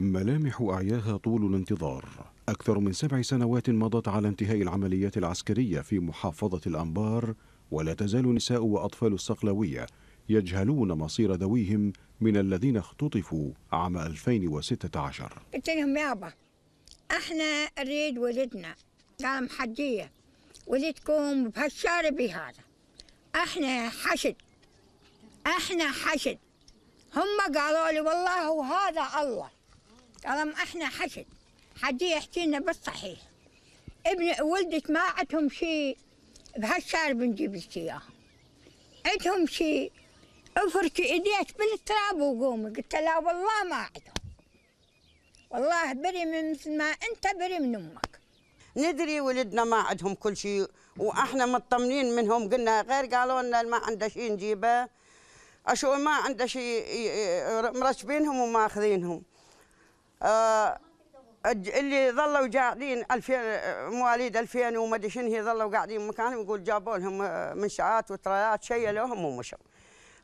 ملامح أعياها طول الانتظار أكثر من سبع سنوات مضت على انتهاء العمليات العسكرية في محافظة الأنبار ولا تزال نساء وأطفال الصقلوية يجهلون مصير ذويهم من الذين اختطفوا عام 2016 قلت لهم يابا احنا نريد ولدنا قام حجية ولدكم بهالشارب هذا احنا حشد احنا حشد هم قالوا لي والله وهذا الله قالوا احنا حشد حد يحكي لنا بالصحيح ابن ولدك ما عندهم شيء بهالشهر بنجيب لك اياه عندهم شيء افركي ايديك بالتراب وقومي قلت لا والله ما عندهم والله بري من مثل ما انت بري من امك ندري ولدنا ما عندهم كل شيء واحنا مطمنين منهم قلنا غير قالوا لنا ما عنده شيء نجيبه اشو ما عنده شيء مرتبينهم وماخذينهم أه اللي ظلوا قاعدين 2000 مواليد 2000 وما ادري شنو هي ظلوا قاعدين مكانهم يقول جابوا آه، لهم منشآت وتريات شيلوهم ومشوا.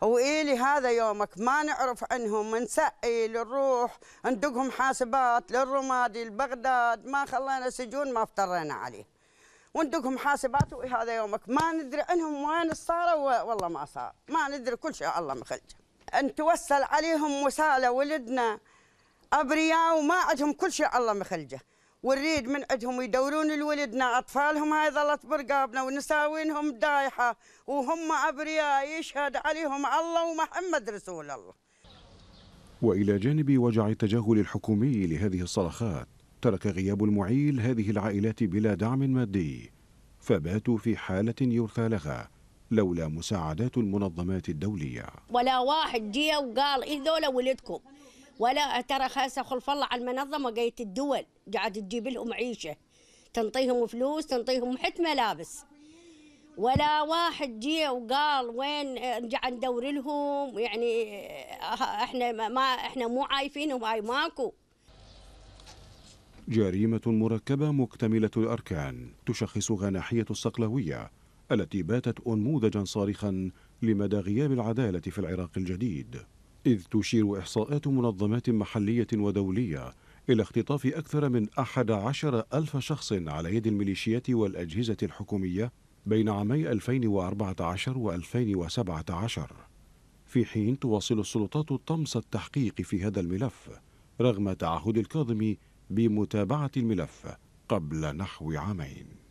وإلي هذا يومك ما نعرف عنهم نسقي نروح ندقهم حاسبات للرمادي لبغداد ما خلينا سجون ما افترينا عليه. وندقهم حاسبات وهذا يومك ما ندري انهم وين صاروا والله ما صار ما ندري كل شيء الله مخلجه نتوسل عليهم وساله ولدنا ابرياء وما عندهم كل شيء الله مخلجه ونريد من عندهم يدورون لولدنا اطفالهم هاي ظلت برقابنا ونساوينهم دايحه وهم ابرياء يشهد عليهم الله ومحمد رسول الله والى جانب وجع التجاهل الحكومي لهذه الصرخات ترك غياب المعيل هذه العائلات بلا دعم مادي فباتوا في حالة يرثى لها لولا مساعدات المنظمات الدولية ولا واحد جي وقال إذا إيه ولدكم ولا ترى خاسة خلف الله على المنظمة قيت الدول قاعد تجيب لهم عيشة تنطيهم فلوس تنطيهم حتى ملابس ولا واحد جي وقال وين نرجع ندور لهم يعني احنا ما احنا مو عايفينهم هاي ماكو جريمة مركبة مكتملة الأركان تشخصها ناحية الصقلوية التي باتت أنموذجا صارخا لمدى غياب العدالة في العراق الجديد إذ تشير إحصاءات منظمات محلية ودولية إلى اختطاف أكثر من أحد عشر ألف شخص على يد الميليشيات والأجهزة الحكومية بين عامي 2014 و 2017 في حين تواصل السلطات طمس التحقيق في هذا الملف رغم تعهد الكاظمي بمتابعة الملف قبل نحو عامين